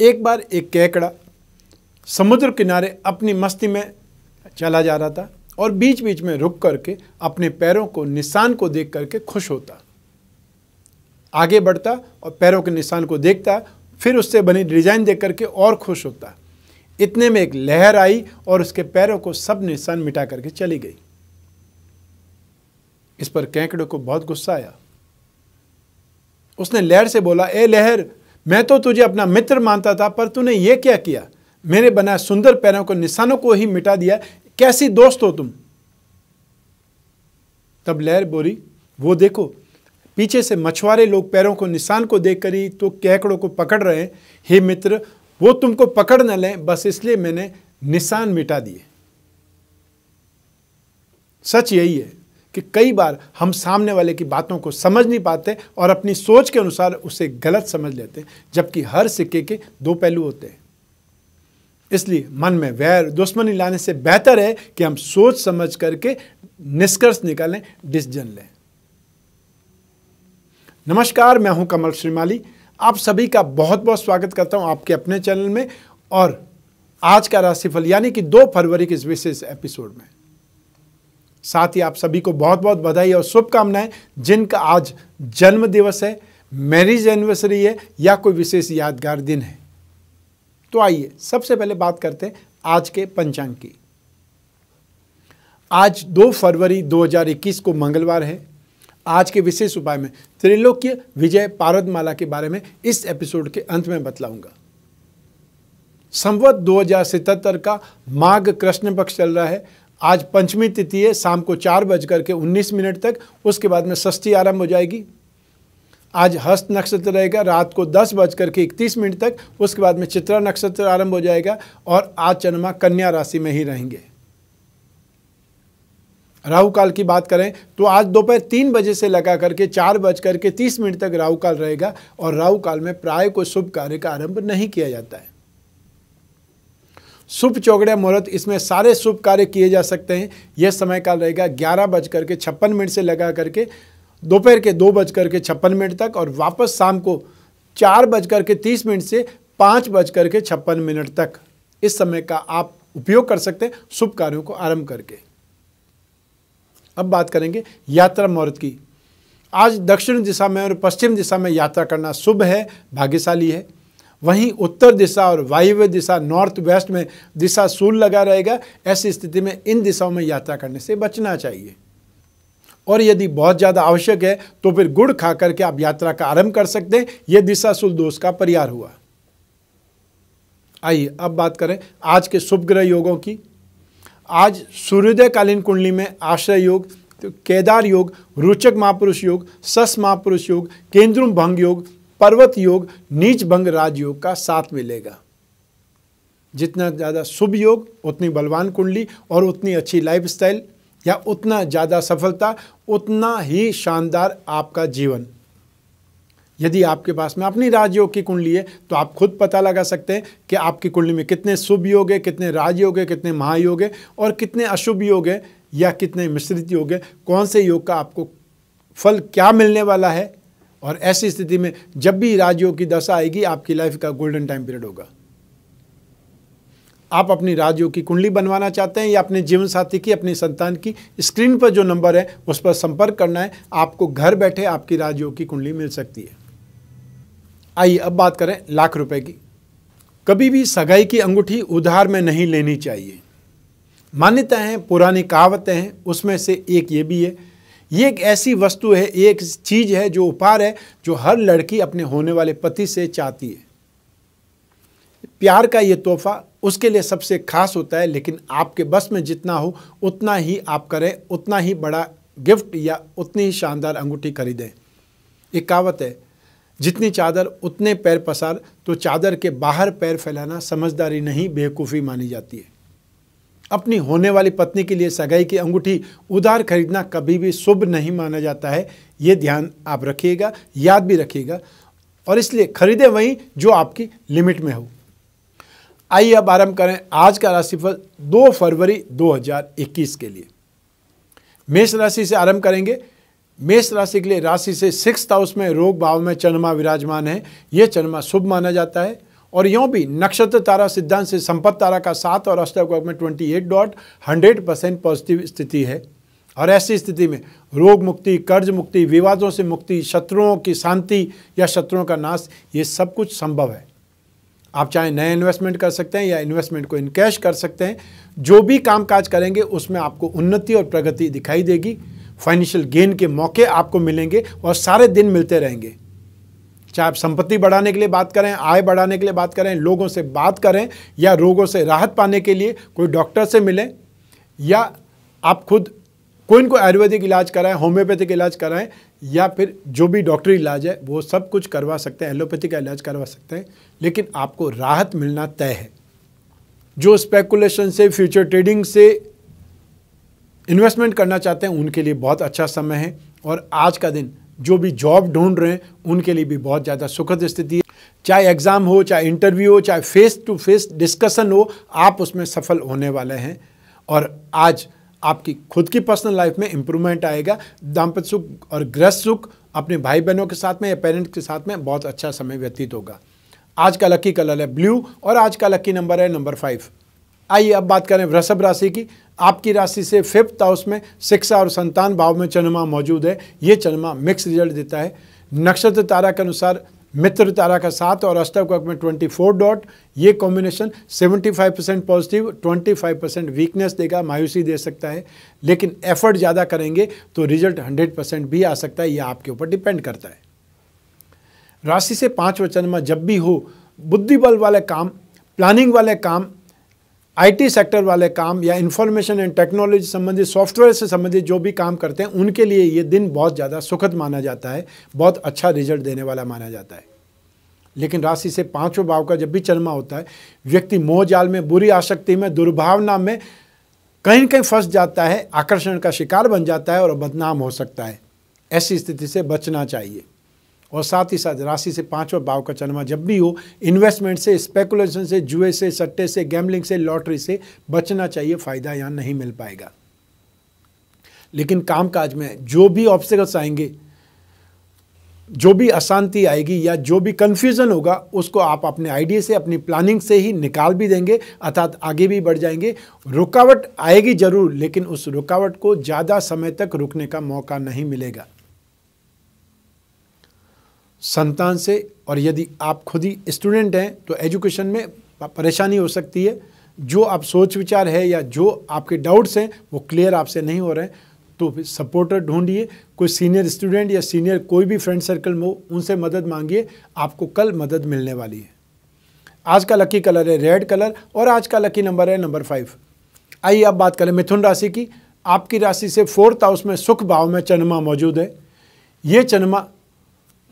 एक बार एक केकड़ा समुद्र किनारे अपनी मस्ती में चला जा रहा था और बीच बीच में रुक करके अपने पैरों को निशान को देख करके खुश होता आगे बढ़ता और पैरों के निशान को देखता फिर उससे बनी डिजाइन देख करके और खुश होता इतने में एक लहर आई और उसके पैरों को सब निशान मिटा करके चली गई इस पर कैंकड़े को बहुत गुस्सा आया उसने लहर से बोला ए लहर मैं तो तुझे अपना मित्र मानता था पर तूने ये क्या किया मेरे बनाए सुंदर पैरों को निशानों को ही मिटा दिया कैसी दोस्त हो तुम तब लहर बोली वो देखो पीछे से मछुआरे लोग पैरों को निशान को देख कर ही तो कैकड़ों को पकड़ रहे हैं हे मित्र वो तुमको पकड़ न लें बस इसलिए मैंने निशान मिटा दिए सच यही है कि कई बार हम सामने वाले की बातों को समझ नहीं पाते और अपनी सोच के अनुसार उसे गलत समझ लेते हैं जबकि हर सिक्के के दो पहलू होते हैं इसलिए मन में वैर दुश्मनी लाने से बेहतर है कि हम सोच समझ करके निष्कर्ष निकालें डिसीजन लें नमस्कार मैं हूं कमल श्रीमाली आप सभी का बहुत बहुत स्वागत करता हूं आपके अपने चैनल में और आज का राशिफल यानी कि दो फरवरी के इस विशेष एपिसोड में साथ ही आप सभी को बहुत बहुत बधाई और शुभकामनाएं जिनका आज जन्म दिवस है मैरिज एनिवर्सरी है या कोई विशेष यादगार दिन है तो आइए सबसे पहले बात करते हैं आज के पंचांग की आज 2 फरवरी 2021 को मंगलवार है आज के विशेष उपाय में त्रिलोक्य विजय पारदमाला के बारे में इस एपिसोड के अंत में बतलाऊंगा संवत दो का माघ कृष्ण पक्ष चल रहा है आज पंचमी तिथि है शाम को चार बजकर के उन्नीस मिनट तक उसके बाद में षष्ठी आरंभ हो जाएगी आज हस्त नक्षत्र रहेगा रात को दस बजकर के इकतीस मिनट तक उसके बाद में चित्रा नक्षत्र आरंभ हो जाएगा और आज चंद्रमा कन्या राशि में ही रहेंगे राहु काल की बात करें तो आज दोपहर तीन बजे से लगा करके चार बज करके तीस मिनट तक राहु काल रहेगा और राहु काल में प्राय कोई शुभ कार्य का आरंभ नहीं किया जाता है शुभ चौगड़िया मुहूर्त इसमें सारे शुभ कार्य किए जा सकते हैं यह समय काल रहेगा ग्यारह बज करके छप्पन मिनट से लगा करके दोपहर के दो बज करके छप्पन मिनट तक और वापस शाम को चार बज करके तीस मिनट से पाँच बज करके छप्पन मिनट तक इस समय का आप उपयोग कर सकते हैं शुभ कार्यों को आरंभ करके अब बात करेंगे यात्रा मुहूर्त की आज दक्षिण दिशा में और पश्चिम दिशा में यात्रा करना शुभ है भाग्यशाली है वहीं उत्तर दिशा और वायव्य दिशा नॉर्थ वेस्ट में दिशा सूल लगा रहेगा ऐसी स्थिति में इन दिशाओं में यात्रा करने से बचना चाहिए और यदि बहुत ज़्यादा आवश्यक है तो फिर गुड़ खा करके आप यात्रा का आरंभ कर सकते हैं यह दिशा सुल दोष का परिहार हुआ आइए अब बात करें आज के शुभ ग्रह योगों की आज सूर्योदयकालीन कुंडली में आश्रय योग तो केदार योग रोचक महापुरुष योग सस महापुरुष योग केंद्रुम भंग योग पर्वत योग नीच भंग राजयोग का साथ मिलेगा जितना ज़्यादा शुभ योग उतनी बलवान कुंडली और उतनी अच्छी लाइफस्टाइल या उतना ज़्यादा सफलता उतना ही शानदार आपका जीवन यदि आपके पास में अपनी राजयोग की कुंडली है तो आप खुद पता लगा सकते हैं कि आपकी कुंडली में कितने शुभ योग है कितने राजयोग है कितने महायोग है और कितने अशुभ योग है या कितने मिश्रित योग है कौन से योग का आपको फल क्या मिलने वाला है और ऐसी स्थिति में जब भी राजयोग की दशा आएगी आपकी लाइफ का गोल्डन टाइम पीरियड होगा आप अपनी राजयोग की कुंडली बनवाना चाहते हैं या अपने जीवन साथी की अपनी संतान की स्क्रीन पर जो नंबर है उस पर संपर्क करना है आपको घर बैठे आपकी राजयोग की कुंडली मिल सकती है आइए अब बात करें लाख रुपए की कभी भी सगाई की अंगूठी उधार में नहीं लेनी चाहिए मान्यता है पुरानी कहावतें हैं उसमें से एक ये भी है ये एक ऐसी वस्तु है ये एक चीज़ है जो उपहार है जो हर लड़की अपने होने वाले पति से चाहती है प्यार का ये तोहफा उसके लिए सबसे खास होता है लेकिन आपके बस में जितना हो उतना ही आप करें उतना ही बड़ा गिफ्ट या उतनी ही शानदार अंगूठी खरीदें एक कहावत है जितनी चादर उतने पैर पसार तो चादर के बाहर पैर फैलाना समझदारी नहीं बेवकूफ़ी मानी जाती है अपनी होने वाली पत्नी के लिए सगाई की अंगूठी उधार खरीदना कभी भी शुभ नहीं माना जाता है ये ध्यान आप रखिएगा याद भी रखिएगा और इसलिए खरीदें वहीं जो आपकी लिमिट में हो आइए अब आरंभ करें आज का राशिफल 2 फरवरी 2021 के लिए मेष राशि से आरंभ करेंगे मेष राशि के लिए राशि से सिक्स हाउस में रोग भाव में चंद्रमा विराजमान है यह चंद्रमा शुभ माना जाता है और यों भी नक्षत्र तारा सिद्धांत से संपत्त तारा का सात और अष्टक में twenty eight dot hundred percent positive स्थिति है और ऐसी स्थिति में रोग मुक्ति कर्ज मुक्ति विवादों से मुक्ति शत्रुओं की शांति या शत्रुओं का नाश ये सब कुछ संभव है आप चाहे नए इन्वेस्टमेंट कर सकते हैं या इन्वेस्टमेंट को इनकैश कर सकते हैं जो भी काम काज करेंगे उसमें आपको उन्नति और प्रगति दिखाई देगी फाइनेंशियल गेन के मौके आपको मिलेंगे और सारे दिन मिलते रहेंगे चाहे आप संपत्ति बढ़ाने के लिए बात करें आय बढ़ाने के लिए बात करें लोगों से बात करें या रोगों से राहत पाने के लिए कोई डॉक्टर से मिलें या आप खुद कोई को आयुर्वेदिक इलाज कराएं होम्योपैथिक इलाज कराएं या फिर जो भी डॉक्टरी इलाज है वो सब कुछ करवा सकते हैं एलोपैथी का इलाज करवा सकते हैं लेकिन आपको राहत मिलना तय है जो स्पेकुलेशन से फ्यूचर ट्रेडिंग से इन्वेस्टमेंट करना चाहते हैं उनके लिए बहुत अच्छा समय है और आज का दिन जो भी जॉब ढूंढ रहे हैं उनके लिए भी बहुत ज़्यादा सुखद स्थिति है चाहे एग्ज़ाम हो चाहे इंटरव्यू हो चाहे फेस टू फेस डिस्कशन हो आप उसमें सफल होने वाले हैं और आज आपकी खुद की पर्सनल लाइफ में इम्प्रूवमेंट आएगा दाम्पत्य सुख और गृह सुख अपने भाई बहनों के साथ में या पेरेंट्स के साथ में बहुत अच्छा समय व्यतीत होगा आज का लकी कलर है ब्लू और आज का लकी नंबर है नंबर फाइव आइए अब बात करें वृषभ राशि की आपकी राशि से फिफ्थ हाउस में शिक्षा और संतान भाव में चंद्रमा मौजूद है ये चंद्रमा मिक्स रिजल्ट देता है नक्षत्र तारा के अनुसार मित्र तारा का सात और अष्टक में 24 डॉट ये combination 75 percent positive 25 percent weakness देगा मायूसी दे सकता है लेकिन एफर्ट ज़्यादा करेंगे तो रिजल्ट 100 परसेंट भी आ सकता है यह आपके ऊपर डिपेंड करता है राशि से पाँच वचन में जब भी हो बुद्धि बल वाले काम प्लानिंग वाले काम आईटी सेक्टर वाले काम या इन्फॉर्मेशन एंड टेक्नोलॉजी संबंधित सॉफ्टवेयर से संबंधित जो भी काम करते हैं उनके लिए ये दिन बहुत ज़्यादा सुखद माना जाता है बहुत अच्छा रिजल्ट देने वाला माना जाता है लेकिन राशि से पांचवें भाव का जब भी चलमा होता है व्यक्ति मोहजाल में बुरी आसक्ति में दुर्भावना में कहीं कहीं फंस जाता है आकर्षण का शिकार बन जाता है और बदनाम हो सकता है ऐसी स्थिति से बचना चाहिए और साथ ही साथ राशि से पांचवा भाव का चंद्रमा जब भी हो इन्वेस्टमेंट से स्पेकुलेशन से जुए से सट्टे से गैमलिंग से लॉटरी से बचना चाहिए फ़ायदा यहाँ नहीं मिल पाएगा लेकिन कामकाज में जो भी ऑब्स्टिकल्स आएंगे जो भी अशांति आएगी या जो भी कंफ्यूजन होगा उसको आप अपने आइडिया से अपनी प्लानिंग से ही निकाल भी देंगे अर्थात आगे भी बढ़ जाएंगे रुकावट आएगी जरूर लेकिन उस रुकावट को ज़्यादा समय तक रुकने का मौका नहीं मिलेगा संतान से और यदि आप खुद ही स्टूडेंट हैं तो एजुकेशन में परेशानी हो सकती है जो आप सोच विचार है या जो आपके डाउट्स हैं वो क्लियर आपसे नहीं हो रहे हैं तो सपोर्टर ढूंढिए कोई सीनियर स्टूडेंट या सीनियर कोई भी फ्रेंड सर्कल में हो उनसे मदद मांगिए आपको कल मदद मिलने वाली है आज का लकी कलर है रेड कलर और आज का लकी नंबर है नंबर फाइव आइए अब बात करें मिथुन राशि की आपकी राशि से फोर्थ हाउस में सुख भाव में चंद्रमा मौजूद है ये चंद्रमा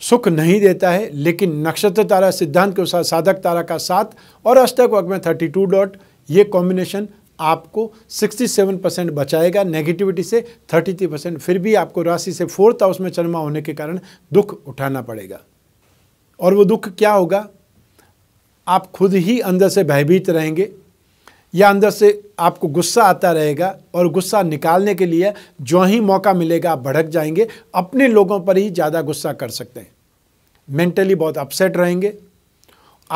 सुख नहीं देता है लेकिन नक्षत्र तारा सिद्धांत के अनुसार साधक तारा का साथ और अष्टक वर्ग में थर्टी टू डॉट ये कॉम्बिनेशन आपको 67 परसेंट बचाएगा नेगेटिविटी से 33 परसेंट फिर भी आपको राशि से फोर्थ हाउस में चरमा होने के कारण दुख उठाना पड़ेगा और वो दुख क्या होगा आप खुद ही अंदर से भयभीत रहेंगे या अंदर से आपको गुस्सा आता रहेगा और गुस्सा निकालने के लिए जो ही मौका मिलेगा आप भड़क जाएंगे अपने लोगों पर ही ज़्यादा गुस्सा कर सकते हैं मेंटली बहुत अपसेट रहेंगे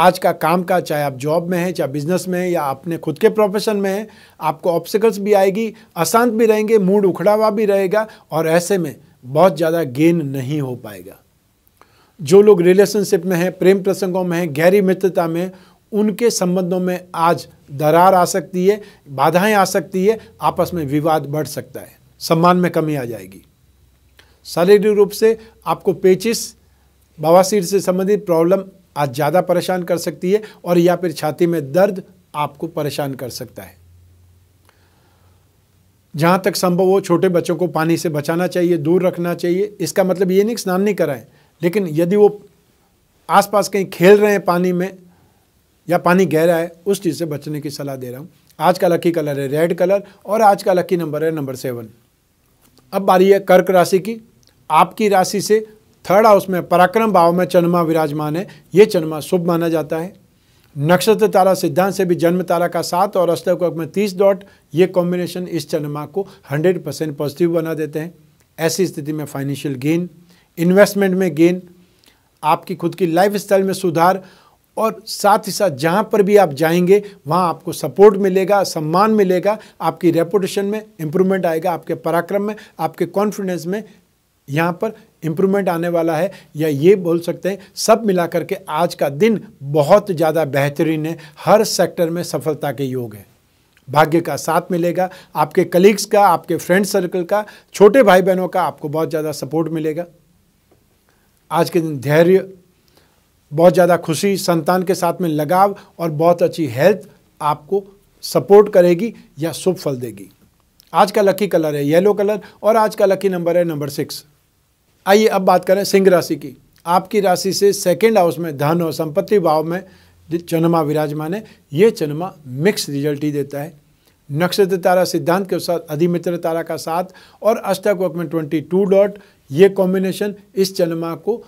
आज का काम का चाहे आप जॉब में हैं चाहे बिजनेस में हैं या अपने खुद के प्रोफेशन में हैं आपको ऑब्सिकल्स भी आएगी अशांत भी रहेंगे मूड उखड़ा हुआ भी रहेगा और ऐसे में बहुत ज़्यादा गेन नहीं हो पाएगा जो लोग रिलेशनशिप में हैं प्रेम प्रसंगों में हैं गहरी मित्रता में उनके संबंधों में आज दरार आ सकती है बाधाएं आ सकती है आपस में विवाद बढ़ सकता है सम्मान में कमी आ जाएगी शारीरिक रूप से आपको पेचिस बवासीर से संबंधित प्रॉब्लम आज ज़्यादा परेशान कर सकती है और या फिर छाती में दर्द आपको परेशान कर सकता है जहाँ तक संभव हो छोटे बच्चों को पानी से बचाना चाहिए दूर रखना चाहिए इसका मतलब ये नहीं स्नान नहीं कराएं लेकिन यदि वो आसपास कहीं खेल रहे हैं पानी में या पानी गहरा है उस चीज़ से बचने की सलाह दे रहा हूँ आज का लकी कलर है रेड कलर और आज का लकी नंबर है नंबर सेवन अब बारी है कर्क राशि की आपकी राशि से थर्ड हाउस में पराक्रम भाव में चन्मा विराजमान है ये चन्मा शुभ माना जाता है नक्षत्र तारा सिद्धांत से भी जन्म तारा का सात और अष्टक में तीस डॉट ये कॉम्बिनेशन इस चन्मा को हंड्रेड परसेंट पॉजिटिव बना देते हैं ऐसी स्थिति में फाइनेंशियल गेन इन्वेस्टमेंट में गेन आपकी खुद की लाइफ स्टाइल में सुधार और साथ ही साथ जहाँ पर भी आप जाएंगे वहाँ आपको सपोर्ट मिलेगा सम्मान मिलेगा आपकी रेपुटेशन में इम्प्रूवमेंट आएगा आपके पराक्रम में आपके कॉन्फिडेंस में यहाँ पर इम्प्रूवमेंट आने वाला है या ये बोल सकते हैं सब मिला करके आज का दिन बहुत ज़्यादा बेहतरीन है हर सेक्टर में सफलता के योग है भाग्य का साथ मिलेगा आपके कलीग्स का आपके फ्रेंड सर्कल का छोटे भाई बहनों का आपको बहुत ज़्यादा सपोर्ट मिलेगा आज के दिन धैर्य बहुत ज़्यादा खुशी संतान के साथ में लगाव और बहुत अच्छी हेल्थ आपको सपोर्ट करेगी या शुभ फल देगी आज का लकी कलर है येलो कलर और आज का लकी नंबर है नंबर सिक्स आइए अब बात करें सिंह राशि की आपकी राशि से सेकेंड हाउस में धन और संपत्ति भाव में चन्मा विराजमान है ये चन्मा मिक्स रिजल्ट ही देता है नक्षत्र तारा सिद्धांत के साथ अधिमित्र तारा का साथ और अष्टक वक में ट्वेंटी टू डॉट ये कॉम्बिनेशन इस चन्मा को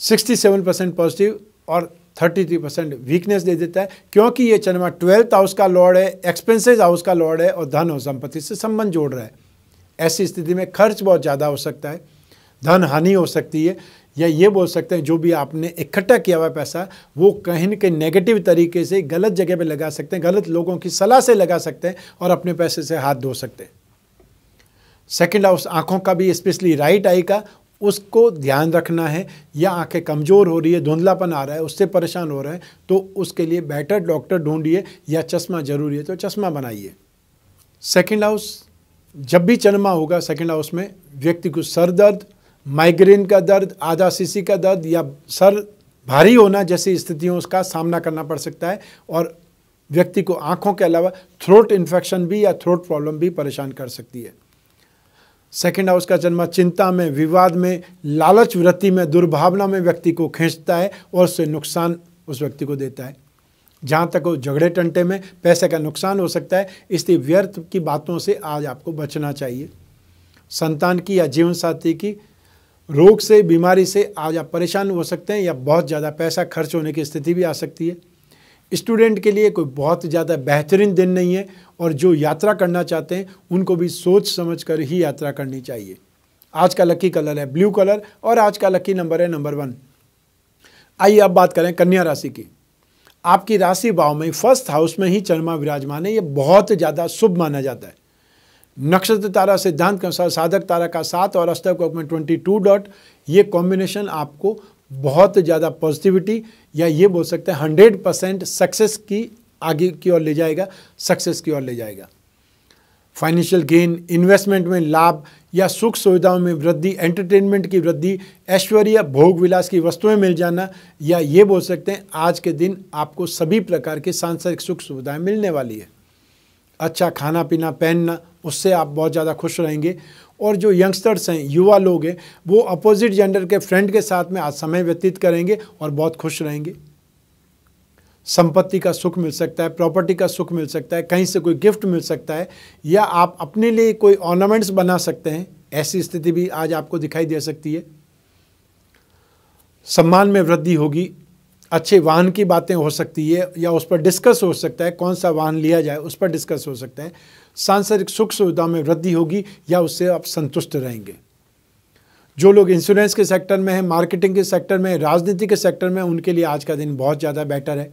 67 परसेंट पॉजिटिव और 33 परसेंट वीकनेस दे देता है क्योंकि ये चंद्रमा ट्वेल्थ हाउस का लॉर्ड है एक्सपेंसेस हाउस का लॉर्ड है और धन और संपत्ति से संबंध जोड़ रहा है ऐसी स्थिति में खर्च बहुत ज़्यादा हो सकता है धन हानि हो सकती है या ये बोल सकते हैं जो भी आपने इकट्ठा किया हुआ पैसा वो कहीं ना कहीं नेगेटिव तरीके से गलत जगह पे लगा सकते हैं गलत लोगों की सलाह से लगा सकते हैं और अपने पैसे से हाथ धो सकते हैं सेकेंड हाउस आंखों का भी स्पेशली राइट आई का उसको ध्यान रखना है या आंखें कमज़ोर हो रही है धुंधलापन आ रहा है उससे परेशान हो रहा है तो उसके लिए बेटर डॉक्टर ढूंढिए या चश्मा ज़रूरी है तो चश्मा बनाइए सेकेंड हाउस जब भी चन्मा होगा सेकेंड हाउस में व्यक्ति को सर दर्द माइग्रेन का दर्द आधा सीसी का दर्द या सर भारी होना जैसी स्थितियों का सामना करना पड़ सकता है और व्यक्ति को आँखों के अलावा थ्रोट इन्फेक्शन भी या थ्रोट प्रॉब्लम भी परेशान कर सकती है सेकेंड हाउस का जन्म चिंता में विवाद में लालच वृत्ति में दुर्भावना में व्यक्ति को खींचता है और उससे नुकसान उस व्यक्ति को देता है जहाँ तक वो झगड़े टंटे में पैसे का नुकसान हो सकता है इसलिए व्यर्थ की बातों से आज आपको बचना चाहिए संतान की या जीवन साथी की रोग से बीमारी से आज आप परेशान हो सकते हैं या बहुत ज़्यादा पैसा खर्च होने की स्थिति भी आ सकती है स्टूडेंट के लिए कोई बहुत ज़्यादा बेहतरीन दिन नहीं है और जो यात्रा करना चाहते हैं उनको भी सोच समझ कर ही यात्रा करनी चाहिए आज का लकी कलर है ब्लू कलर और आज का लकी नंबर है नंबर वन आइए अब बात करें कन्या राशि की आपकी राशि भाव में फर्स्ट हाउस में ही चरमा विराजमान है ये बहुत ज़्यादा शुभ माना जाता है नक्षत्र तारा सिद्धांत के अनुसार साधक तारा का सात और अष्टक में ट्वेंटी टू डॉट ये कॉम्बिनेशन आपको बहुत ज़्यादा पॉजिटिविटी या ये बोल सकते हैं हंड्रेड परसेंट सक्सेस की आगे की ओर ले जाएगा सक्सेस की ओर ले जाएगा फाइनेंशियल गेन इन्वेस्टमेंट में लाभ या सुख सुविधाओं में वृद्धि एंटरटेनमेंट की वृद्धि ऐश्वर्य भोग विलास की वस्तुएं मिल जाना या ये बोल सकते हैं आज के दिन आपको सभी प्रकार की सांसारिक सुख सुविधाएं मिलने वाली है अच्छा खाना पीना पहनना उससे आप बहुत ज़्यादा खुश रहेंगे और जो यंगस्टर्स हैं युवा लोग हैं वो अपोजिट जेंडर के फ्रेंड के साथ में आज समय व्यतीत करेंगे और बहुत खुश रहेंगे संपत्ति का सुख मिल सकता है प्रॉपर्टी का सुख मिल सकता है कहीं से कोई गिफ्ट मिल सकता है या आप अपने लिए कोई ऑर्नामेंट्स बना सकते हैं ऐसी स्थिति भी आज आपको दिखाई दे सकती है सम्मान में वृद्धि होगी अच्छे वाहन की बातें हो सकती है या उस पर डिस्कस हो सकता है कौन सा वाहन लिया जाए उस पर डिस्कस हो सकते हैं सांसारिक सुख सुविधा में वृद्धि होगी या उससे आप संतुष्ट रहेंगे जो लोग इंश्योरेंस के सेक्टर में हैं मार्केटिंग के सेक्टर में राजनीति के सेक्टर में उनके लिए आज का दिन बहुत ज़्यादा बेटर है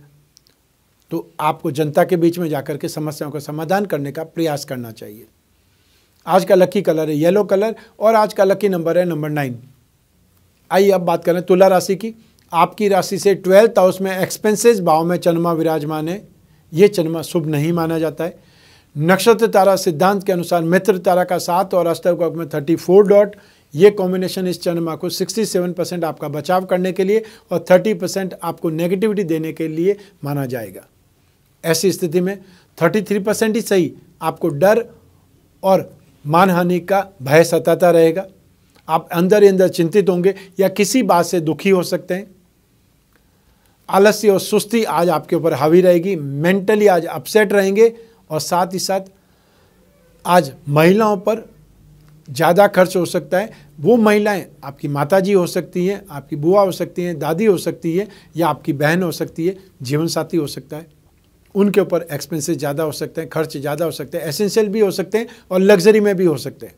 तो आपको जनता के बीच में जाकर के समस्याओं का समाधान करने का प्रयास करना चाहिए आज का लकी कलर है येलो कलर और आज का लकी नंबर है नंबर नाइन आइए अब बात करें तुला राशि की आपकी राशि से ट्वेल्थ हाउस में एक्सपेंसेस भाव में चन्मा विराजमान है ये चन्मा शुभ नहीं माना जाता है नक्षत्र तारा सिद्धांत के अनुसार मित्र तारा का सात और अष्टक में थर्टी फोर डॉट ये कॉम्बिनेशन इस चन्मा को 67 परसेंट आपका बचाव करने के लिए और 30 परसेंट आपको नेगेटिविटी देने के लिए माना जाएगा ऐसी स्थिति में 33 परसेंट ही सही आपको डर और मानहानि का भय सताता रहेगा आप अंदर ही अंदर चिंतित होंगे या किसी बात से दुखी हो सकते हैं आलस्य और सुस्ती आज आपके ऊपर हावी रहेगी मेंटली आज अपसेट रहेंगे और साथ ही साथ आज महिलाओं पर ज़्यादा खर्च हो सकता है वो महिलाएं आपकी माताजी हो सकती हैं आपकी बुआ हो सकती हैं दादी हो सकती है या आपकी बहन हो सकती है जीवन साथी हो सकता है उनके ऊपर एक्सपेंसेस ज़्यादा हो सकते हैं खर्च ज़्यादा हो सकते हैं एसेंशियल भी हो सकते हैं और लग्जरी में भी हो सकते हैं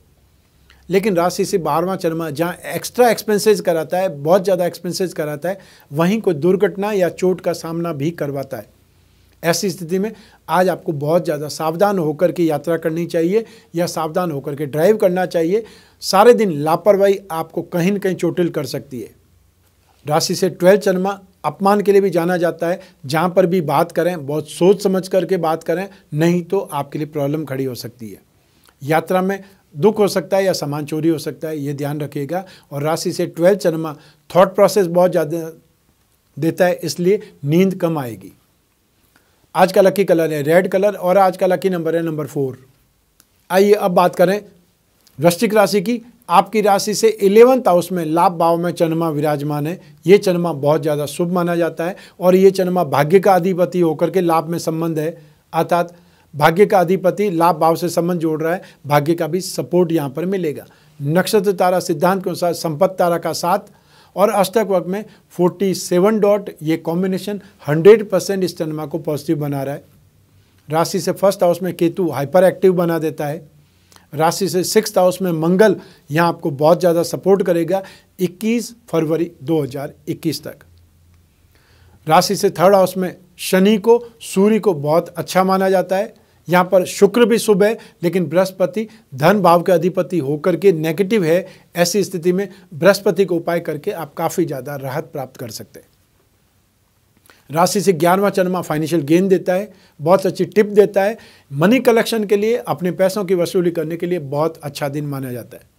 लेकिन राशि से बारहवा चरमा जहाँ एक्स्ट्रा एक्सपेंसेस कराता है बहुत ज़्यादा एक्सपेंसेस कराता है वहीं कोई दुर्घटना या चोट का सामना भी करवाता है ऐसी स्थिति में आज आपको बहुत ज़्यादा सावधान होकर के यात्रा करनी चाहिए या सावधान होकर के ड्राइव करना चाहिए सारे दिन लापरवाही आपको कहीं ना कहीं चोटिल कर सकती है राशि से ट्वेल्थ चरमा अपमान के लिए भी जाना जाता है जहाँ पर भी बात करें बहुत सोच समझ करके बात करें नहीं तो आपके लिए प्रॉब्लम खड़ी हो सकती है यात्रा में दुख हो सकता है या सामान चोरी हो सकता है ये ध्यान रखिएगा और राशि से ट्वेल्थ चंद्रमा थॉट प्रोसेस बहुत ज़्यादा देता है इसलिए नींद कम आएगी आज का लकी कलर है रेड कलर और आज का लकी नंबर है नंबर फोर आइए अब बात करें वृश्चिक राशि की आपकी राशि से इलेवंथ हाउस में लाभ भाव में चन्मा विराजमान है ये चन्मा बहुत ज़्यादा शुभ माना जाता है और ये चन्मा भाग्य का अधिपति होकर के लाभ में संबंध है अर्थात भाग्य का अधिपति लाभ भाव से संबंध जोड़ रहा है भाग्य का भी सपोर्ट यहाँ पर मिलेगा नक्षत्र तारा सिद्धांत के अनुसार संपत्ति तारा का साथ और अष्टक वर्ग में 47 डॉट ये कॉम्बिनेशन 100 परसेंट इस चंद्रमा को पॉजिटिव बना रहा है राशि से फर्स्ट हाउस में केतु हाइपर एक्टिव बना देता है राशि से सिक्स हाउस में मंगल यहाँ आपको बहुत ज़्यादा सपोर्ट करेगा 21 फरवरी 2021 तक राशि से थर्ड हाउस में शनि को सूर्य को बहुत अच्छा माना जाता है यहाँ पर शुक्र भी शुभ है लेकिन बृहस्पति धन भाव के अधिपति होकर के नेगेटिव है ऐसी स्थिति में बृहस्पति को उपाय करके आप काफ़ी ज़्यादा राहत प्राप्त कर सकते हैं राशि से ग्यारहवा चरमा फाइनेंशियल गेन देता है बहुत अच्छी टिप देता है मनी कलेक्शन के लिए अपने पैसों की वसूली करने के लिए बहुत अच्छा दिन माना जाता है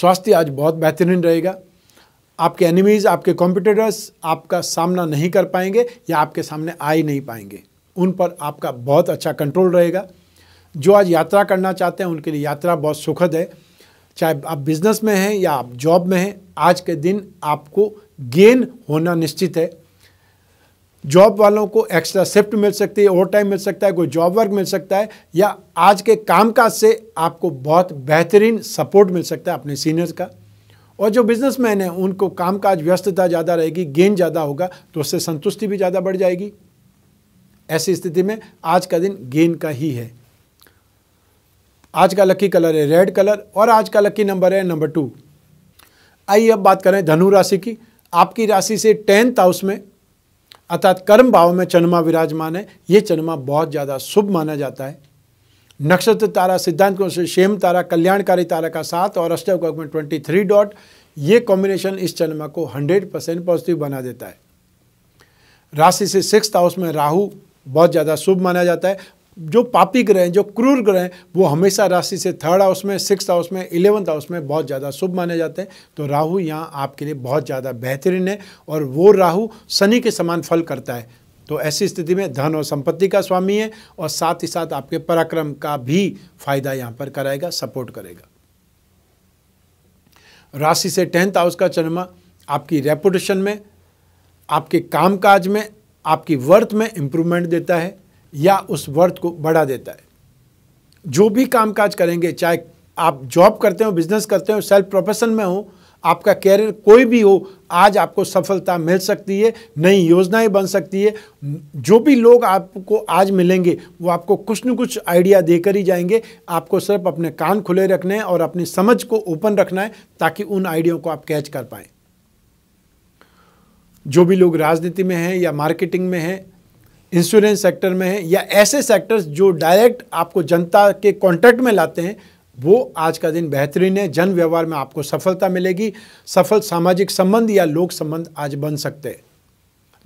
स्वास्थ्य आज बहुत बेहतरीन रहेगा आपके एनिमीज़ आपके कॉम्पिटिटर्स आपका सामना नहीं कर पाएंगे या आपके सामने आ ही नहीं पाएंगे उन पर आपका बहुत अच्छा कंट्रोल रहेगा जो आज यात्रा करना चाहते हैं उनके लिए यात्रा बहुत सुखद है चाहे आप बिजनेस में हैं या आप जॉब में हैं आज के दिन आपको गेन होना निश्चित है जॉब वालों को एक्स्ट्रा शिफ्ट मिल सकती है ओवर टाइम मिल सकता है कोई जॉब वर्क मिल सकता है या आज के कामकाज से आपको बहुत बेहतरीन सपोर्ट मिल सकता है अपने सीनियर्स का और जो बिजनेसमैन हैं उनको कामकाज व्यस्तता ज़्यादा रहेगी गेन ज़्यादा होगा तो उससे संतुष्टि भी ज़्यादा बढ़ जाएगी ऐसी स्थिति में आज का दिन गेन का ही है आज का लकी कलर है रेड कलर और आज का लकी नंबर है नंबर टू आइए अब बात करें धनु राशि की आपकी राशि से टेंथ हाउस में अर्थात कर्म भाव में चन्मा विराजमान है ये चन्मा बहुत ज़्यादा शुभ माना जाता है नक्षत्र तारा सिद्धांत से शेम तारा कल्याणकारी तारा का साथ और अष्टक में ट्वेंटी थ्री डॉट ये कॉम्बिनेशन इस चन्मा को हंड्रेड परसेंट पॉजिटिव बना देता है राशि से सिक्स हाउस में राहु बहुत ज़्यादा शुभ माना जाता है जो पापी ग्रह हैं जो क्रूर ग्रह हैं वो हमेशा राशि से थर्ड हाउस में सिक्स हाउस में इलेवंथ हाउस में बहुत ज़्यादा शुभ माने जाते हैं तो राहु यहाँ आपके लिए बहुत ज़्यादा बेहतरीन है और वो राहु शनि के समान फल करता है तो ऐसी स्थिति में धन और संपत्ति का स्वामी है और साथ ही साथ आपके पराक्रम का भी फायदा यहाँ पर कराएगा सपोर्ट करेगा राशि से टेंथ हाउस का चन्मा आपकी रेपुटेशन में आपके कामकाज में आपकी वर्थ में इम्प्रूवमेंट देता है या उस वर्थ को बढ़ा देता है जो भी कामकाज करेंगे चाहे आप जॉब करते हो बिजनेस करते हो सेल्फ प्रोफेशन में हो आपका कैरियर कोई भी हो आज आपको सफलता मिल सकती है नई योजनाएं बन सकती है जो भी लोग आपको आज मिलेंगे वो आपको कुछ न कुछ आइडिया देकर ही जाएंगे आपको सिर्फ अपने कान खुले रखने हैं और अपनी समझ को ओपन रखना है ताकि उन आइडियो को आप कैच कर पाएँ जो भी लोग राजनीति में हैं या मार्केटिंग में हैं इंश्योरेंस सेक्टर में हैं या ऐसे सेक्टर्स जो डायरेक्ट आपको जनता के कॉन्टैक्ट में लाते हैं वो आज का दिन बेहतरीन है जन व्यवहार में आपको सफलता मिलेगी सफल सामाजिक संबंध या लोक संबंध आज बन सकते हैं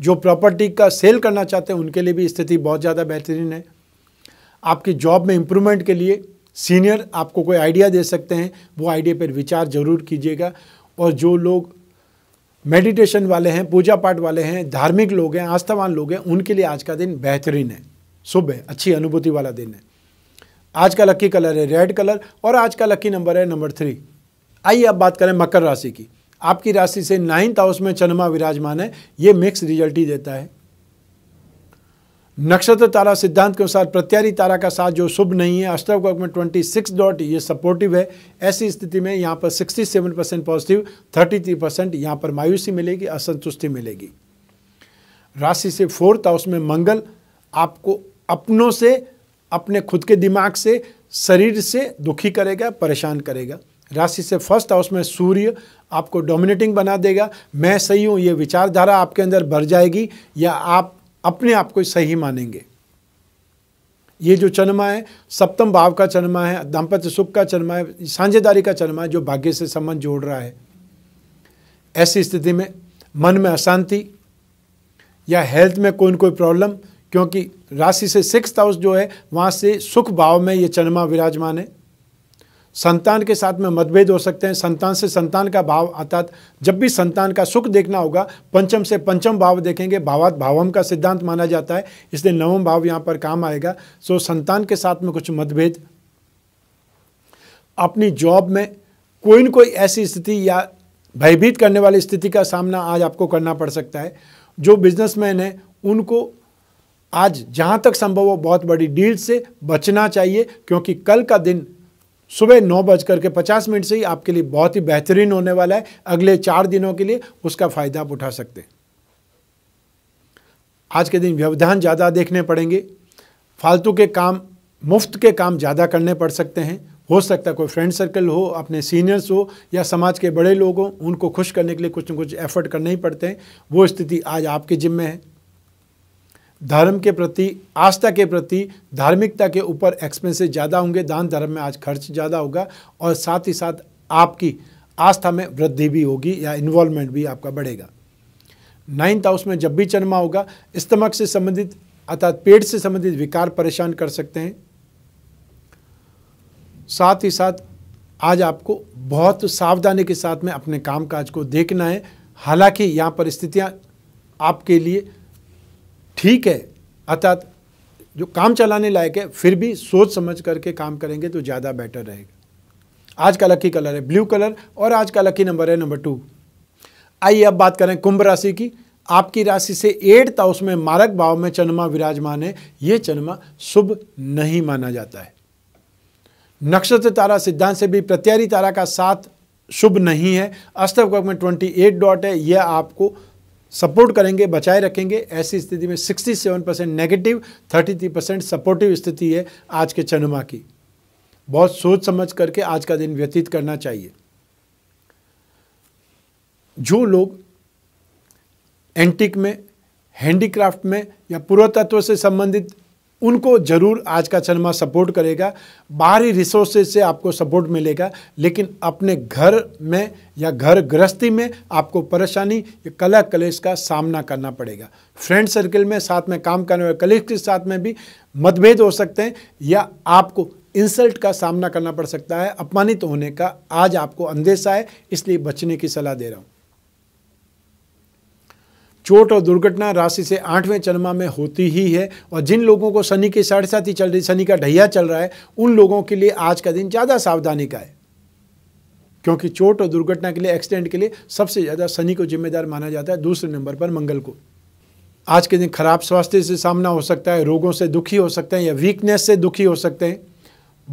जो प्रॉपर्टी का सेल करना चाहते हैं उनके लिए भी स्थिति बहुत ज़्यादा बेहतरीन है आपकी जॉब में इम्प्रूवमेंट के लिए सीनियर आपको कोई आइडिया दे सकते हैं वो आइडिया पर विचार जरूर कीजिएगा और जो लोग मेडिटेशन वाले हैं पूजा पाठ वाले हैं धार्मिक लोग हैं आस्थावान लोग हैं उनके लिए आज का दिन बेहतरीन है शुभ है अच्छी अनुभूति वाला दिन है आज का लकी कलर है रेड कलर और आज का लकी नंबर है नंबर थ्री आइए अब बात करें मकर राशि की आपकी राशि से नाइन्थ हाउस में चंद्रमा विराजमान है ये मिक्स रिजल्ट ही देता है नक्षत्र तारा सिद्धांत के अनुसार प्रत्यारी तारा का साथ जो शुभ नहीं है अष्टव वर्ग में ट्वेंटी सिक्स डॉट ये सपोर्टिव है ऐसी स्थिति में यहाँ पर sixty seven percent positive thirty three percent यहाँ पर मायूसी मिलेगी असंतुष्टि मिलेगी राशि से फोर्थ हाउस में मंगल आपको अपनों से अपने खुद के दिमाग से शरीर से दुखी करेगा परेशान करेगा राशि से फर्स्ट हाउस में सूर्य आपको डोमिनेटिंग बना देगा मैं सही हूँ ये विचारधारा आपके अंदर भर जाएगी या आप अपने आप को सही मानेंगे ये जो चन्मा है सप्तम भाव का चन्मा है दाम्पत्य सुख का चन्मा है साझेदारी का चन्मा है जो भाग्य से संबंध जोड़ रहा है ऐसी स्थिति में मन में अशांति या हेल्थ में कोई ना कोई प्रॉब्लम क्योंकि राशि से सिक्स हाउस जो है वहाँ से सुख भाव में ये चन्मा विराजमान है संतान के साथ में मतभेद हो सकते हैं संतान से संतान का भाव अर्थात जब भी संतान का सुख देखना होगा पंचम से पंचम भाव देखेंगे भावात भावम का सिद्धांत माना जाता है इसलिए नवम भाव यहां पर काम आएगा सो संतान के साथ में कुछ मतभेद अपनी जॉब में कोई न कोई ऐसी स्थिति या भयभीत करने वाली स्थिति का सामना आज आपको करना पड़ सकता है जो बिजनेसमैन है उनको आज जहाँ तक संभव हो बहुत बड़ी डील से बचना चाहिए क्योंकि कल का दिन सुबह नौ बज करके पचास मिनट से ही आपके लिए बहुत ही बेहतरीन होने वाला है अगले चार दिनों के लिए उसका फ़ायदा आप उठा सकते हैं आज के दिन व्यवधान ज़्यादा देखने पड़ेंगे फालतू के काम मुफ्त के काम ज़्यादा करने पड़ सकते हैं हो सकता है कोई फ्रेंड सर्कल हो अपने सीनियर्स हो या समाज के बड़े लोग हों उनको खुश करने के लिए कुछ ना कुछ एफर्ट करने ही पड़ते हैं वो स्थिति आज आपके जिम्मे है धर्म के प्रति आस्था के प्रति धार्मिकता के ऊपर एक्सपेंसेस ज़्यादा होंगे दान धर्म में आज खर्च ज़्यादा होगा और साथ ही साथ आपकी आस्था में वृद्धि भी होगी या इन्वॉल्वमेंट भी आपका बढ़ेगा नाइन्थ हाउस में जब भी चन्मा होगा स्तमक से संबंधित अर्थात पेट से संबंधित विकार परेशान कर सकते हैं साथ ही साथ आज आपको बहुत सावधानी के साथ में अपने काम काज को देखना है हालांकि यहाँ पर स्थितियाँ आपके लिए ठीक है अर्थात जो काम चलाने लायक है फिर भी सोच समझ करके काम करेंगे तो ज़्यादा बेटर रहेगा आज का लकी कलर है ब्लू कलर और आज का लकी नंबर है नंबर टू आइए अब बात करें कुंभ राशि की आपकी राशि से एट्थ हाउस में मारक भाव में चंद्रमा विराजमान है यह चंद्रमा शुभ नहीं माना जाता है नक्षत्र तारा सिद्धांत से भी प्रत्यारी तारा का साथ शुभ नहीं है अष्टवक में ट्वेंटी एट डॉट है यह आपको सपोर्ट करेंगे बचाए रखेंगे ऐसी स्थिति में 67 परसेंट नेगेटिव 33 परसेंट सपोर्टिव स्थिति है आज के चंद्रमा की बहुत सोच समझ करके आज का दिन व्यतीत करना चाहिए जो लोग एंटिक में हैंडीक्राफ्ट में या पुरातत्व से संबंधित उनको ज़रूर आज का चलमा सपोर्ट करेगा बाहरी रिसोर्सेज से आपको सपोर्ट मिलेगा लेकिन अपने घर में या घर गृहस्थी में आपको परेशानी या कला कलेश का सामना करना पड़ेगा फ्रेंड सर्कल में साथ में काम करने वाले कलेश के साथ में भी मतभेद हो सकते हैं या आपको इंसल्ट का सामना करना पड़ सकता है अपमानित होने का आज आपको अंदेशा है इसलिए बचने की सलाह दे रहा हूँ चोट और दुर्घटना राशि से आठवें चरमा में होती ही है और जिन लोगों को शनि की साढ़े साथ ही चल रही शनि का ढैया चल रहा है उन लोगों के लिए आज का दिन ज़्यादा सावधानी का है क्योंकि चोट और दुर्घटना के लिए एक्सीडेंट के लिए सबसे ज़्यादा शनि को जिम्मेदार माना जाता है दूसरे नंबर पर मंगल को आज के दिन खराब स्वास्थ्य से सामना हो सकता है रोगों से दुखी हो सकते हैं या वीकनेस से दुखी हो सकते हैं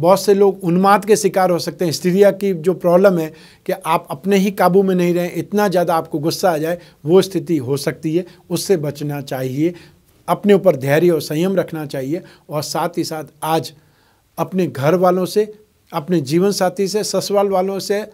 बहुत से लोग उन्माद के शिकार हो सकते हैं स्त्रिया की जो प्रॉब्लम है कि आप अपने ही काबू में नहीं रहें इतना ज़्यादा आपको गुस्सा आ जाए वो स्थिति हो सकती है उससे बचना चाहिए अपने ऊपर धैर्य और संयम रखना चाहिए और साथ ही साथ आज अपने घर वालों से अपने जीवन साथी से ससुराल वालों से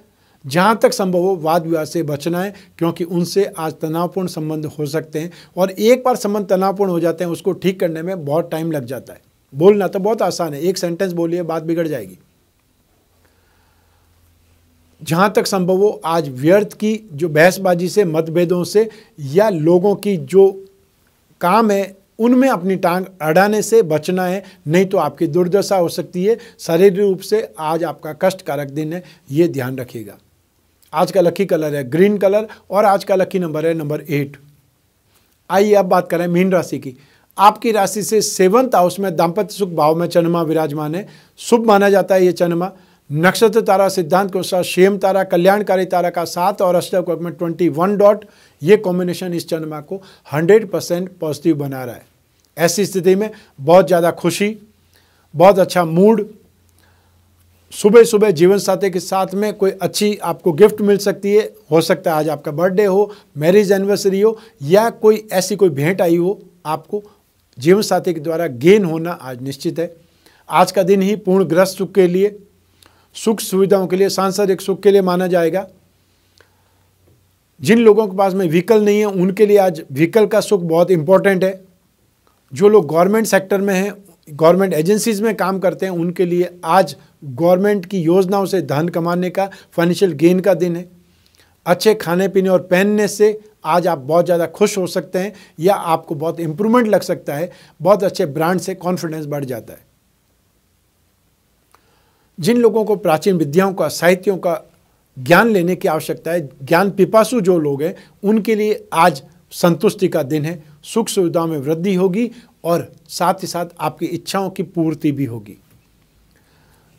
जहाँ तक संभव हो वाद विवाद से बचना है क्योंकि उनसे आज तनावपूर्ण संबंध हो सकते हैं और एक बार संबंध तनावपूर्ण हो जाते हैं उसको ठीक करने में बहुत टाइम लग जाता है बोलना तो बहुत आसान है एक सेंटेंस बोलिए बात बिगड़ जाएगी जहां तक संभव हो आज व्यर्थ की जो बहसबाजी से मतभेदों से या लोगों की जो काम है उनमें अपनी टांग अड़ाने से बचना है नहीं तो आपकी दुर्दशा हो सकती है शारीरिक रूप से आज आपका कष्टकारक दिन है ये ध्यान रखिएगा आज का लकी कलर है ग्रीन कलर और आज का लकी नंबर है नंबर एट आइए अब बात करें मीन राशि की आपकी राशि से सेवंथ हाउस में दाम्पत्य सुख भाव में चंद्रमा विराजमान है शुभ माना जाता है ये चंद्रमा नक्षत्र तारा सिद्धांत के अनुसार शेम तारा कल्याणकारी तारा का सात और अष्ट में ट्वेंटी वन डॉट ये कॉम्बिनेशन इस चंद्रमा को हंड्रेड परसेंट पॉजिटिव बना रहा है ऐसी स्थिति में बहुत ज़्यादा खुशी बहुत अच्छा मूड सुबह सुबह जीवन साथी के साथ में कोई अच्छी आपको गिफ्ट मिल सकती है हो सकता है आज आपका बर्थडे हो मैरिज एनिवर्सरी हो या कोई ऐसी कोई भेंट आई हो आपको जीवन साथी के द्वारा गेन होना आज निश्चित है आज का दिन ही पूर्ण ग्रस्त सुख के लिए सुख सुविधाओं के लिए सांसारिक सुख के लिए माना जाएगा जिन लोगों के पास में व्हीकल नहीं है उनके लिए आज व्हीकल का सुख बहुत इंपॉर्टेंट है जो लोग गवर्नमेंट सेक्टर में हैं गवर्नमेंट एजेंसीज में काम करते हैं उनके लिए आज गवर्नमेंट की योजनाओं से धन कमाने का फाइनेंशियल गेन का दिन है अच्छे खाने पीने और पहनने से आज आप बहुत ज़्यादा खुश हो सकते हैं या आपको बहुत इंप्रूवमेंट लग सकता है बहुत अच्छे ब्रांड से कॉन्फिडेंस बढ़ जाता है जिन लोगों को प्राचीन विद्याओं का साहित्यों का ज्ञान लेने की आवश्यकता है ज्ञान पिपासु जो लोग हैं उनके लिए आज संतुष्टि का दिन है सुख सुविधाओं में वृद्धि होगी और साथ ही साथ आपकी इच्छाओं की पूर्ति भी होगी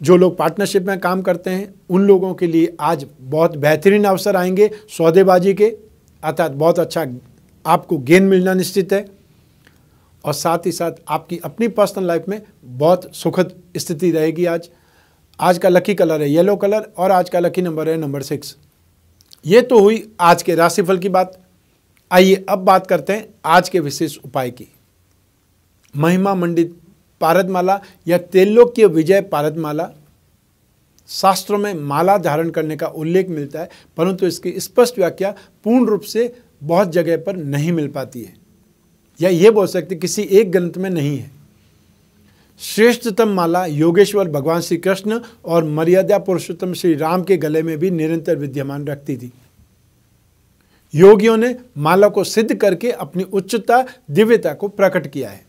जो लोग पार्टनरशिप में काम करते हैं उन लोगों के लिए आज बहुत बेहतरीन अवसर आएंगे सौदेबाजी के अर्थात बहुत अच्छा आपको गेन मिलना निश्चित है और साथ ही साथ आपकी अपनी पर्सनल लाइफ में बहुत सुखद स्थिति रहेगी आज आज का लकी कलर है येलो कलर और आज का लकी नंबर है नंबर सिक्स ये तो हुई आज के राशिफल की बात आइए अब बात करते हैं आज के विशेष उपाय की महिमा मंडित पारदमाला या तेलोक्य विजय पारदमाला शास्त्रों में माला धारण करने का उल्लेख मिलता है परंतु इसकी स्पष्ट व्याख्या पूर्ण रूप से बहुत जगह पर नहीं मिल पाती है या ये बोल सकते किसी एक ग्रंथ में नहीं है श्रेष्ठतम माला योगेश्वर भगवान श्री कृष्ण और मर्यादा पुरुषोत्तम श्री राम के गले में भी निरंतर विद्यमान रखती थी योगियों ने माला को सिद्ध करके अपनी उच्चता दिव्यता को प्रकट किया है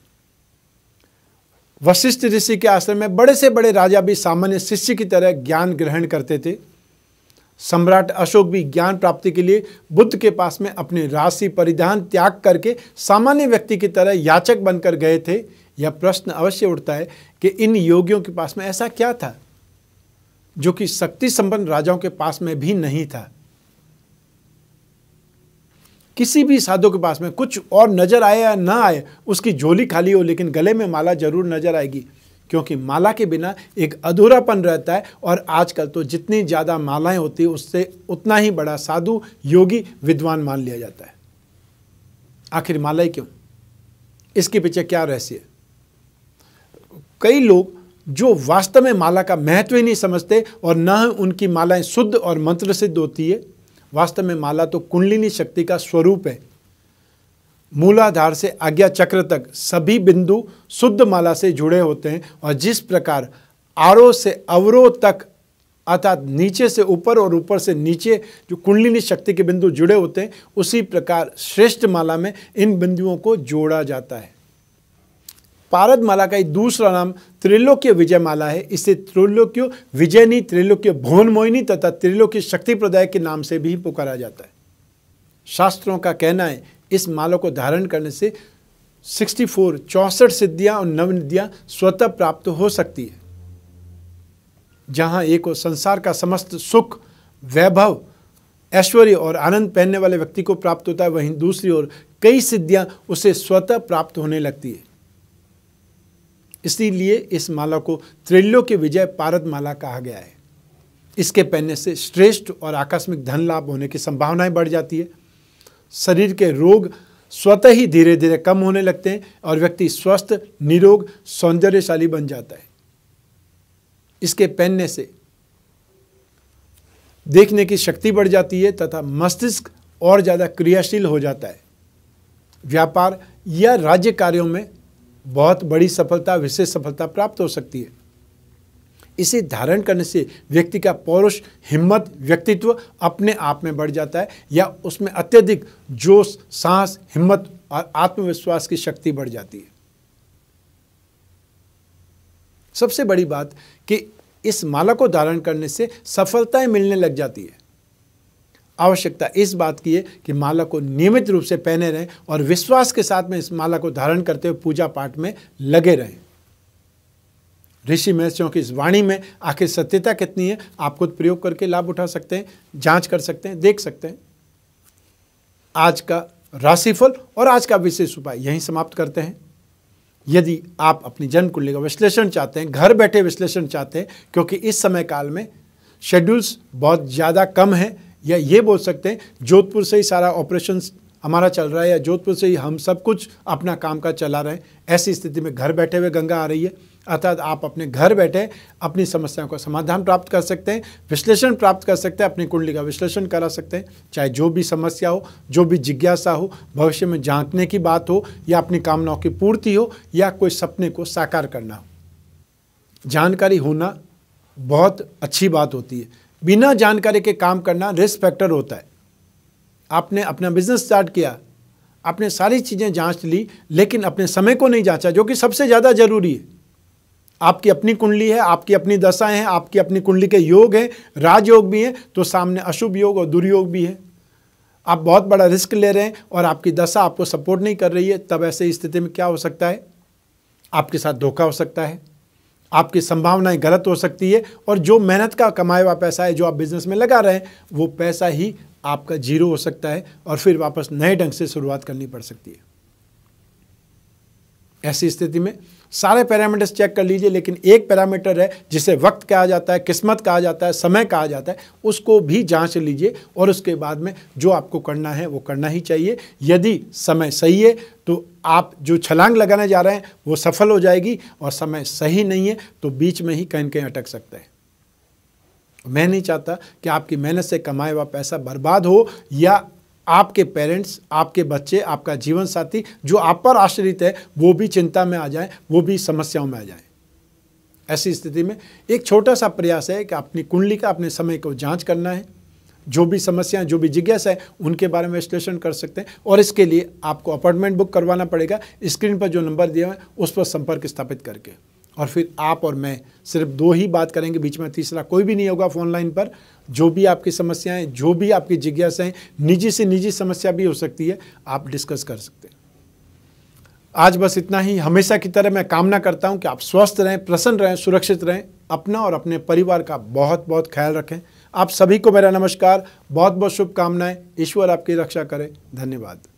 वशिष्ठ ऋषि के आश्रम में बड़े से बड़े राजा भी सामान्य शिष्य की तरह ज्ञान ग्रहण करते थे सम्राट अशोक भी ज्ञान प्राप्ति के लिए बुद्ध के पास में अपने राशि परिधान त्याग करके सामान्य व्यक्ति की तरह याचक बनकर गए थे यह प्रश्न अवश्य उठता है कि इन योगियों के पास में ऐसा क्या था जो कि शक्ति संपन्न राजाओं के पास में भी नहीं था किसी भी साधु के पास में कुछ और नज़र आए या ना आए उसकी झोली खाली हो लेकिन गले में माला ज़रूर नज़र आएगी क्योंकि माला के बिना एक अधूरापन रहता है और आजकल तो जितनी ज़्यादा मालाएं होती उससे उतना ही बड़ा साधु योगी विद्वान मान लिया जाता है आखिर मालाएं क्यों इसके पीछे क्या रहस्य है कई लोग जो वास्तव में माला का महत्व ही नहीं समझते और न उनकी मालाएं शुद्ध और मंत्र सिद्ध होती है वास्तव में माला तो कुंडलिनी शक्ति का स्वरूप है मूलाधार से आज्ञा चक्र तक सभी बिंदु शुद्ध माला से जुड़े होते हैं और जिस प्रकार आरोह से अवरोह तक अर्थात नीचे से ऊपर और ऊपर से नीचे जो कुंडलिनी शक्ति के बिंदु जुड़े होते हैं उसी प्रकार श्रेष्ठ माला में इन बिंदुओं को जोड़ा जाता है पारद माला का दूसरा नाम त्रिलोक्य विजय माला है इसे त्रिलोक्य विजयनी त्रिलोक्य भुवन मोहिनी तथा त्रिलोक्य शक्ति प्रदाय के नाम से भी पुकारा जाता है शास्त्रों का कहना है इस माला को धारण करने से 64 फोर चौसठ सिद्धियां और नवनिधियां स्वतः प्राप्त हो सकती है जहां एक संसार का समस्त सुख वैभव ऐश्वर्य और आनंद पहनने वाले व्यक्ति को प्राप्त होता है वहीं दूसरी ओर कई सिद्धियां उसे स्वतः प्राप्त होने लगती है इसीलिए इस माला को त्रिल्यो के विजय पारद माला कहा गया है इसके पहनने से श्रेष्ठ और आकस्मिक धन लाभ होने की संभावनाएं बढ़ जाती है शरीर के रोग स्वतः ही धीरे धीरे कम होने लगते हैं और व्यक्ति स्वस्थ निरोग सौंदर्यशाली बन जाता है इसके पहनने से देखने की शक्ति बढ़ जाती है तथा मस्तिष्क और ज़्यादा क्रियाशील हो जाता है व्यापार या राज्य कार्यों में बहुत बड़ी सफलता विशेष सफलता प्राप्त हो सकती है इसे धारण करने से व्यक्ति का पौरुष हिम्मत व्यक्तित्व अपने आप में बढ़ जाता है या उसमें अत्यधिक जोश सांस हिम्मत और आत्मविश्वास की शक्ति बढ़ जाती है सबसे बड़ी बात कि इस माला को धारण करने से सफलताएं मिलने लग जाती है आवश्यकता इस बात की है कि माला को नियमित रूप से पहने रहें और विश्वास के साथ में इस माला को धारण करते हुए पूजा पाठ में लगे रहें ऋषि महर्षियों की इस वाणी में आखिर सत्यता कितनी है आप खुद प्रयोग करके लाभ उठा सकते हैं जांच कर सकते हैं देख सकते हैं आज का राशिफल और आज का विशेष उपाय यहीं समाप्त करते हैं यदि आप अपनी जन्म कुंडली का विश्लेषण चाहते हैं घर बैठे विश्लेषण चाहते हैं क्योंकि इस समय काल में शेड्यूल्स बहुत ज़्यादा कम हैं या ये बोल सकते हैं जोधपुर से ही सारा ऑपरेशन हमारा चल रहा है या जोधपुर से ही हम सब कुछ अपना काम का चला रहे हैं ऐसी स्थिति में घर बैठे हुए गंगा आ रही है अर्थात आप अपने घर बैठे अपनी समस्याओं का समाधान प्राप्त कर सकते हैं विश्लेषण प्राप्त कर सकते हैं अपनी कुंडली का विश्लेषण करा सकते हैं चाहे जो भी समस्या हो जो भी जिज्ञासा हो भविष्य में जांचने की बात हो या अपनी कामनाओं की पूर्ति हो या कोई सपने को साकार करना हो जानकारी होना बहुत अच्छी बात होती है बिना जानकारी के काम करना रिस्क फैक्टर होता है आपने अपना बिजनेस स्टार्ट किया आपने सारी चीज़ें जांच ली लेकिन अपने समय को नहीं जांचा जो कि सबसे ज़्यादा ज़रूरी है आपकी अपनी कुंडली है आपकी अपनी दशाएं हैं आपकी अपनी कुंडली के योग हैं राजयोग भी हैं तो सामने अशुभ योग और दुर्योग भी है आप बहुत बड़ा रिस्क ले रहे हैं और आपकी दशा आपको सपोर्ट नहीं कर रही है तब ऐसे स्थिति में क्या हो सकता है आपके साथ धोखा हो सकता है आपकी संभावनाएं गलत हो सकती है और जो मेहनत का कमाया हुआ पैसा है जो आप बिज़नेस में लगा रहे हैं वो पैसा ही आपका जीरो हो सकता है और फिर वापस नए ढंग से शुरुआत करनी पड़ सकती है ऐसी स्थिति में सारे पैरामीटर्स चेक कर लीजिए लेकिन एक पैरामीटर है जिसे वक्त कहा जाता है किस्मत कहा जाता है समय कहा जाता है उसको भी जांच लीजिए और उसके बाद में जो आपको करना है वो करना ही चाहिए यदि समय सही है तो आप जो छलांग लगाने जा रहे हैं वो सफल हो जाएगी और समय सही नहीं है तो बीच में ही कहीं कहीं अटक सकते हैं मैं नहीं चाहता कि आपकी मेहनत से कमाया हुआ पैसा बर्बाद हो या आपके पेरेंट्स आपके बच्चे आपका जीवन साथी जो आप पर आश्रित है वो भी चिंता में आ जाए वो भी समस्याओं में आ जाए ऐसी स्थिति में एक छोटा सा प्रयास है कि अपनी कुंडली का अपने समय को जांच करना है जो भी समस्याएं जो भी जिज्ञासा है उनके बारे में विश्लेषण कर सकते हैं और इसके लिए आपको अपॉइंटमेंट बुक करवाना पड़ेगा स्क्रीन पर जो नंबर दिया है उस पर संपर्क स्थापित करके और फिर आप और मैं सिर्फ दो ही बात करेंगे बीच में तीसरा कोई भी नहीं होगा फ़ोन लाइन पर जो भी आपकी समस्याएं जो भी आपकी जिज्ञासाएं निजी से निजी समस्या भी हो सकती है आप डिस्कस कर सकते हैं आज बस इतना ही हमेशा की तरह मैं कामना करता हूं कि आप स्वस्थ रहें प्रसन्न रहें सुरक्षित रहें अपना और अपने परिवार का बहुत बहुत ख्याल रखें आप सभी को मेरा नमस्कार बहुत बहुत शुभकामनाएं ईश्वर आपकी रक्षा करें धन्यवाद